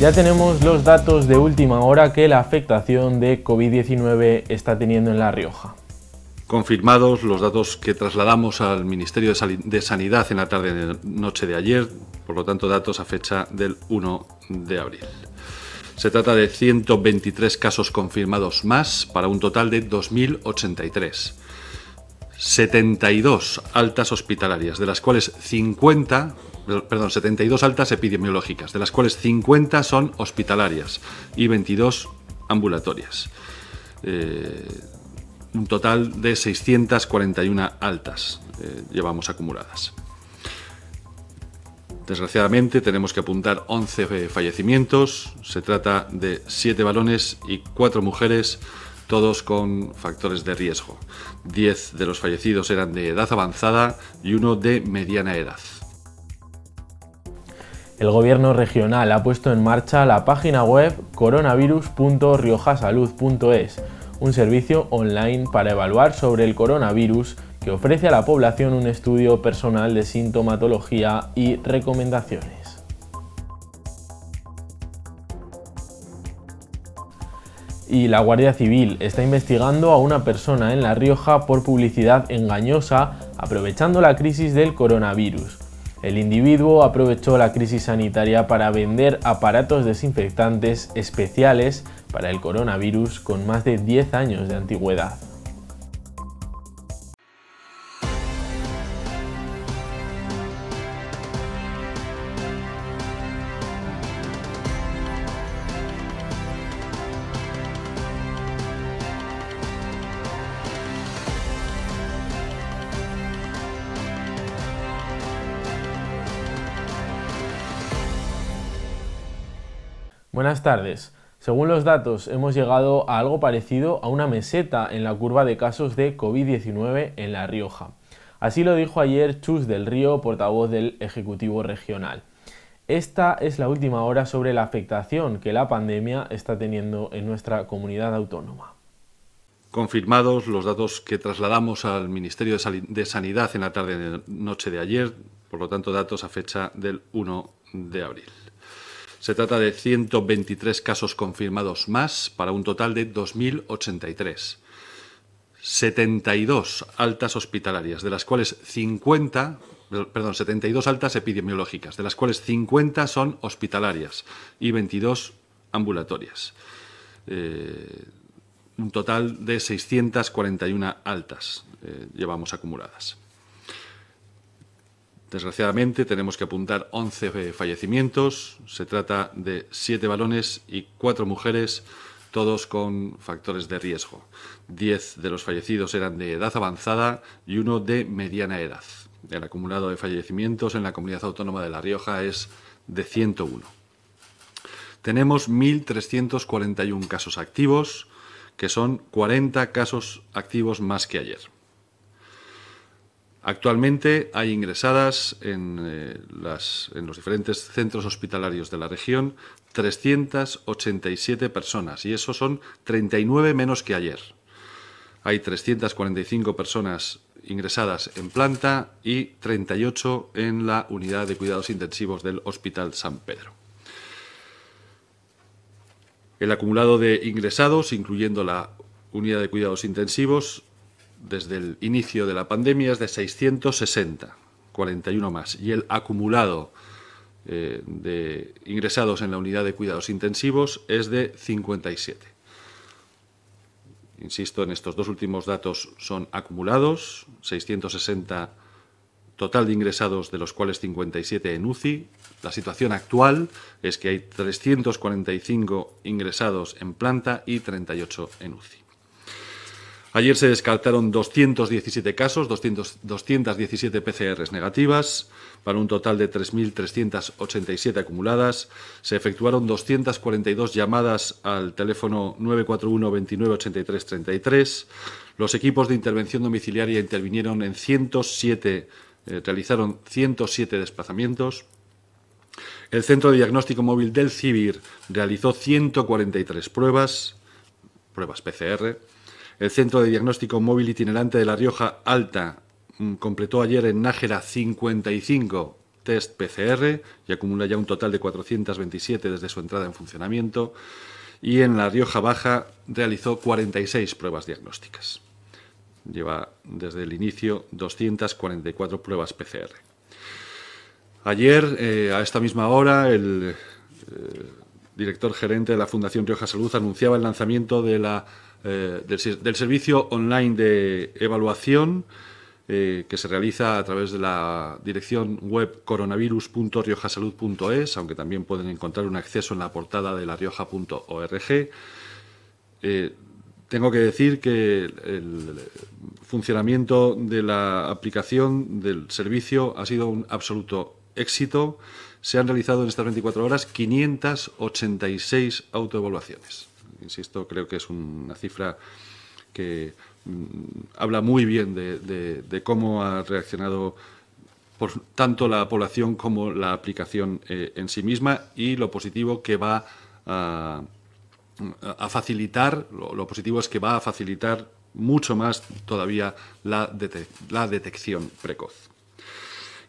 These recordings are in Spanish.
Ya tenemos los datos de última hora que la afectación de COVID-19 está teniendo en La Rioja. Confirmados los datos que trasladamos al Ministerio de Sanidad en la tarde de noche de ayer, por lo tanto datos a fecha del 1 de abril. Se trata de 123 casos confirmados más para un total de 2.083. 72 altas hospitalarias, de las cuales 50, perdón, 72 altas epidemiológicas, de las cuales 50 son hospitalarias y 22 ambulatorias. Eh, un total de 641 altas eh, llevamos acumuladas. Desgraciadamente tenemos que apuntar 11 fallecimientos, se trata de 7 varones y 4 mujeres todos con factores de riesgo. Diez de los fallecidos eran de edad avanzada y uno de mediana edad. El gobierno regional ha puesto en marcha la página web coronavirus.riojasalud.es, un servicio online para evaluar sobre el coronavirus que ofrece a la población un estudio personal de sintomatología y recomendaciones. y la Guardia Civil está investigando a una persona en La Rioja por publicidad engañosa aprovechando la crisis del coronavirus. El individuo aprovechó la crisis sanitaria para vender aparatos desinfectantes especiales para el coronavirus con más de 10 años de antigüedad. Buenas tardes. Según los datos, hemos llegado a algo parecido a una meseta en la curva de casos de COVID-19 en La Rioja. Así lo dijo ayer Chus del Río, portavoz del Ejecutivo Regional. Esta es la última hora sobre la afectación que la pandemia está teniendo en nuestra comunidad autónoma. Confirmados los datos que trasladamos al Ministerio de Sanidad en la tarde-noche de de ayer, por lo tanto datos a fecha del 1 de abril. Se trata de 123 casos confirmados más para un total de 2.083. 72 altas hospitalarias, de las cuales 50, perdón, 72 altas epidemiológicas, de las cuales 50 son hospitalarias y 22 ambulatorias. Eh, un total de 641 altas eh, llevamos acumuladas. Desgraciadamente tenemos que apuntar 11 eh, fallecimientos. Se trata de siete varones y cuatro mujeres, todos con factores de riesgo. 10 de los fallecidos eran de edad avanzada y uno de mediana edad. El acumulado de fallecimientos en la comunidad autónoma de La Rioja es de 101. Tenemos 1.341 casos activos, que son 40 casos activos más que ayer. Actualmente hay ingresadas en, eh, las, en, los diferentes centros hospitalarios de la región 387 personas y eso son 39 menos que ayer. Hay 345 personas ingresadas en planta y 38 en la unidad de cuidados intensivos del Hospital San Pedro. El acumulado de ingresados, incluyendo la unidad de cuidados intensivos, desde el inicio de la pandemia es de 660, 41 más. Y el acumulado eh, de ingresados en la unidad de cuidados intensivos es de 57. Insisto, en estos dos últimos datos son acumulados, 660 total de ingresados, de los cuales 57 en UCI. La situación actual es que hay 345 ingresados en planta y 38 en UCI. Ayer se descartaron 217 casos, 217 PCRs negativas, para un total de 3.387 acumuladas. Se efectuaron 242 llamadas al teléfono 941 29 Los equipos de intervención domiciliaria intervinieron en 107, eh, realizaron 107 desplazamientos. El Centro de Diagnóstico Móvil del CIBIR realizó 143 pruebas, pruebas PCR. El Centro de Diagnóstico Móvil Itinerante de La Rioja Alta mm, completó ayer en Nájera 55 test PCR y acumula ya un total de 427 desde su entrada en funcionamiento. Y en La Rioja Baja realizó 46 pruebas diagnósticas. Lleva desde el inicio 244 pruebas PCR. Ayer, eh, a esta misma hora, el eh, director gerente de la Fundación Rioja Salud anunciaba el lanzamiento de la eh, del, servicio online de evaluación eh, que se realiza a través de la dirección web coronavirus.riojasalud.es, aunque también pueden encontrar un acceso en la portada de larioja.org. Eh, tengo que decir que el funcionamiento de la aplicación del servicio ha sido un absoluto éxito. Se han realizado en estas 24 horas 586 autoevaluaciones. Insisto, creo que es una cifra que mm, habla muy bien de, cómo ha reaccionado tanto la población como la aplicación eh, en sí misma y lo positivo que va a, facilitar, lo, positivo es que va a facilitar mucho más todavía la, detección precoz.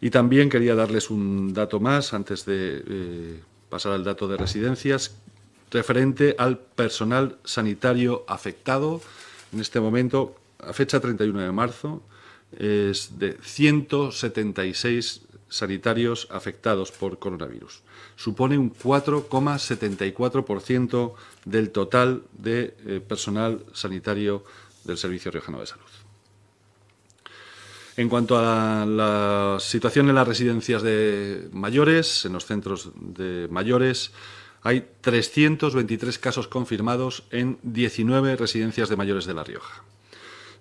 Y también quería darles un dato más antes de eh, pasar al dato de residencias referente al personal sanitario afectado. En este momento, a fecha 31 de marzo, es de 176 sanitarios afectados por coronavirus. Supone un 4,74% del total de eh, personal sanitario del Servicio Riojano de Salud. En cuanto a la situación en las residencias de mayores, en los centros de mayores, hay 323 casos confirmados en 19 residencias de mayores de La Rioja.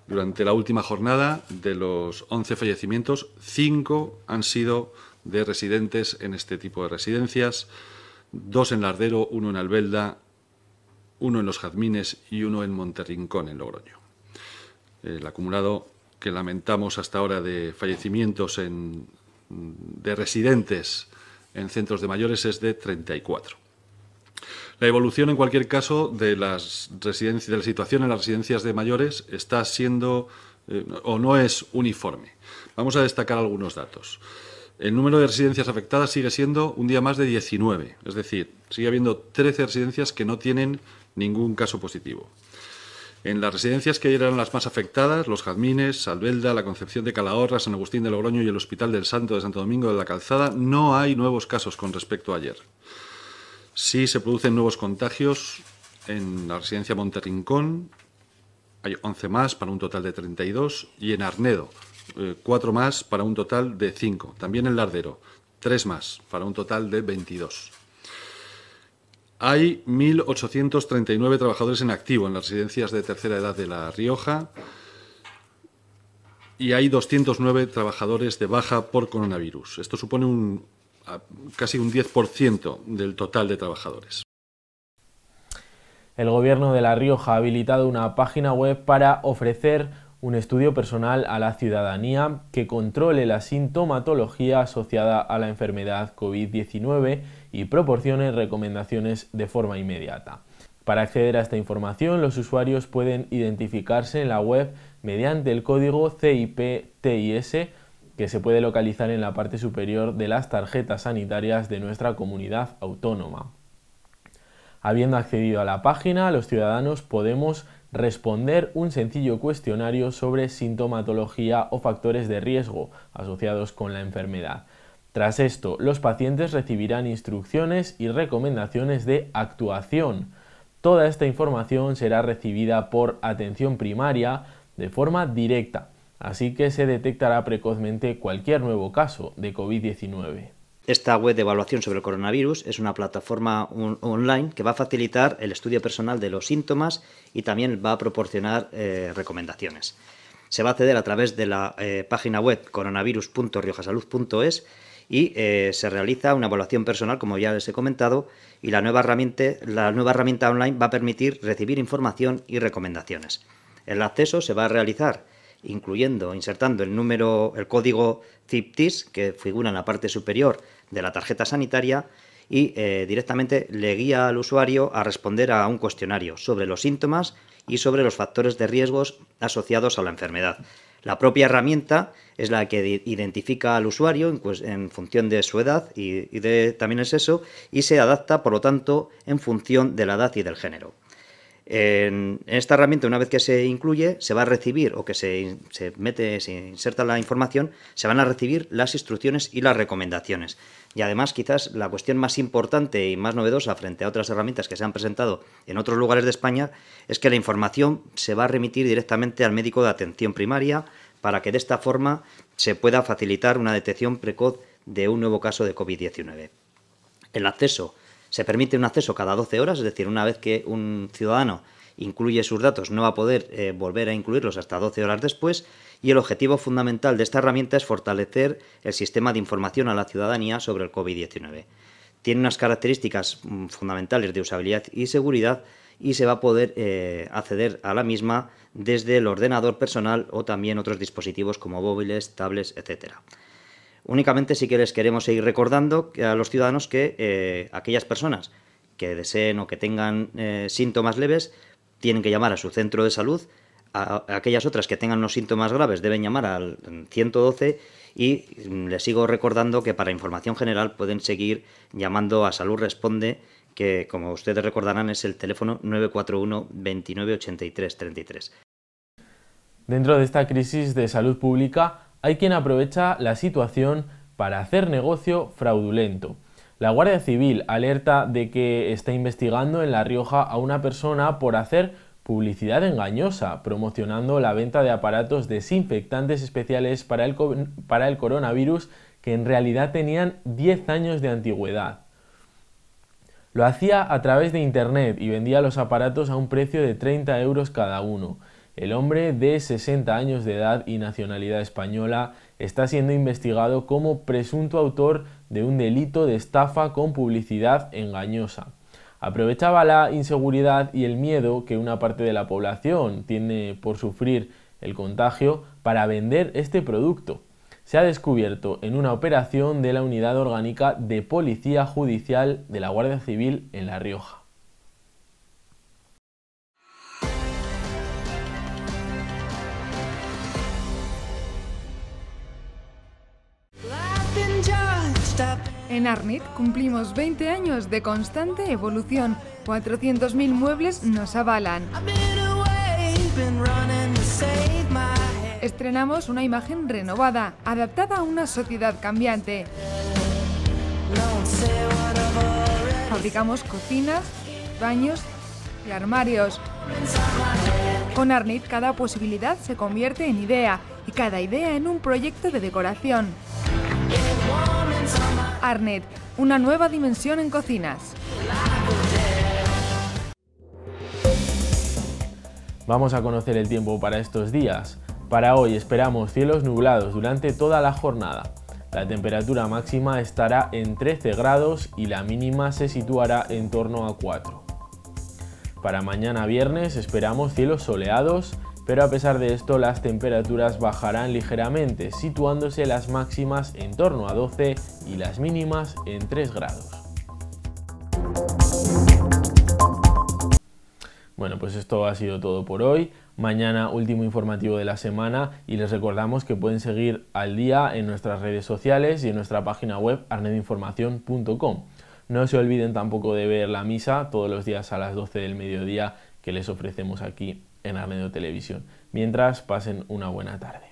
Durante la última jornada, de los 11 fallecimientos, 5 han sido de residentes en este tipo de residencias, dos en Lardero, uno en Albelda, uno en Los Jazmines y uno en Monterrincón, en Logroño. El acumulado que lamentamos hasta ahora de fallecimientos de residentes en centros de mayores es de 34. La evolución, en cualquier caso, de, residencias, de la situación en las residencias de mayores está siendo eh, o no es uniforme. Vamos a destacar algunos datos. El número de residencias afectadas sigue siendo un día más de 19, es decir, sigue habiendo 13 residencias que no tienen ningún caso positivo. En las residencias que eran las más afectadas, los Jazmines, Salvelda, la Concepción de Calahorra, San Agustín de Logroño y el Hospital del Santo de Santo Domingo de la Calzada, no hay nuevos casos con respecto a ayer. Sí se producen nuevos contagios en la residencia Monterrincón, hay 11 más para un total de 32, y en Arnedo, 4 eh, más para un total de 5. También en Lardero, 3 más para un total de 22. Hay 1.839 trabajadores en activo en las residencias de tercera edad de La Rioja y hay 209 trabajadores de baja por coronavirus. Esto supone un casi un 10% del total de trabajadores. El gobierno de La Rioja ha habilitado una página web para ofrecer un estudio personal a la ciudadanía que controle la sintomatología asociada a la enfermedad COVID-19 y proporcione recomendaciones de forma inmediata. Para acceder a esta información, los usuarios pueden identificarse en la web mediante el código CIPTIS que se puede localizar en la parte superior de las tarjetas sanitarias de nuestra comunidad autónoma. Habiendo accedido a la página, los ciudadanos podemos responder un sencillo cuestionario sobre sintomatología o factores de riesgo asociados con la enfermedad. Tras esto, los pacientes recibirán instrucciones y recomendaciones de actuación. Toda esta información será recibida por atención primaria de forma directa así que se detectará precozmente cualquier nuevo caso de COVID-19. Esta web de evaluación sobre el coronavirus es una plataforma online que va a facilitar el estudio personal de los síntomas y también va a proporcionar eh, recomendaciones. Se va a acceder a través de la eh, página web coronavirus.riojasalud.es y eh, se realiza una evaluación personal, como ya les he comentado, y la nueva, herramienta, la nueva herramienta online va a permitir recibir información y recomendaciones. El acceso se va a realizar incluyendo, insertando el número, el código CIPTIS que figura en la parte superior de la tarjeta sanitaria y eh, directamente le guía al usuario a responder a un cuestionario sobre los síntomas y sobre los factores de riesgos asociados a la enfermedad. La propia herramienta es la que identifica al usuario en, función de su edad y, y de, también es eso, y se adapta, por lo tanto, en función de la edad y del género. En, esta herramienta, una vez que se incluye, se va a recibir o que se, se, mete, se inserta la información, se van a recibir las instrucciones y las recomendaciones. Y además, quizás la cuestión más importante y más novedosa frente a otras herramientas que se han presentado en otros lugares de España es que la información se va a remitir directamente al médico de atención primaria para que de esta forma se pueda facilitar una detección precoz de un nuevo caso de COVID-19. El acceso se permite un acceso cada 12 horas, es decir, una vez que un ciudadano incluye sus datos, no va a poder eh, volver a incluirlos hasta 12 horas después. Y el objetivo fundamental de esta herramienta es fortalecer el sistema de información a la ciudadanía sobre el COVID-19. Tiene unas características mm, fundamentales de usabilidad y seguridad y se va a poder eh, acceder a la misma desde el ordenador personal o también otros dispositivos como móviles, tablets, etcétera. Únicamente sí que les queremos seguir recordando a los ciudadanos que eh, aquellas personas que deseen o que tengan eh, síntomas leves tienen que llamar a su centro de salud, aquellas otras que tengan los síntomas graves deben llamar al 112 y mm, les sigo recordando que para información general pueden seguir llamando a Salud Responde que como ustedes recordarán es el teléfono 941 29 83 33. Dentro de esta crisis de salud pública, hay quien aprovecha la situación para hacer negocio fraudulento. La Guardia Civil alerta de que está investigando en La Rioja a una persona por hacer publicidad engañosa, promocionando la venta de aparatos desinfectantes especiales para el, coronavirus que en realidad tenían 10 años de antigüedad. Lo hacía a través de Internet y vendía los aparatos a un precio de 30 euros cada uno. El hombre de 60 años de edad y nacionalidad española está siendo investigado como presunto autor de un delito de estafa con publicidad engañosa. Aprovechaba la inseguridad y el miedo que una parte de la población tiene por sufrir el contagio para vender este producto. Se ha descubierto en una operación de la Unidad Orgánica de Policía Judicial de la Guardia Civil en La Rioja. En Arnit cumplimos 20 años de constante evolución. 400.000 muebles nos avalan. Estrenamos una imagen renovada, adaptada a una sociedad cambiante. Fabricamos cocinas, baños y armarios. Con Arnit cada posibilidad se convierte en idea y cada idea en un proyecto de decoración. Arnet, una nueva dimensión en cocinas. Vamos a conocer el tiempo para estos días. Para hoy esperamos cielos nublados durante toda la jornada. La temperatura máxima estará en 13 grados y la mínima se situará en torno a 4. Para mañana viernes esperamos cielos soleados pero a pesar de esto las temperaturas bajarán ligeramente, situándose las máximas en torno a 12 y las mínimas en 3 grados. Bueno, pues esto ha sido todo por hoy. Mañana último informativo de la semana y les recordamos que pueden seguir al día en nuestras redes sociales y en nuestra página web arnedinformación.com. No se olviden tampoco de ver la misa todos los días a las 12 del mediodía que les ofrecemos aquí en radio Televisión. Mientras pasen una buena tarde.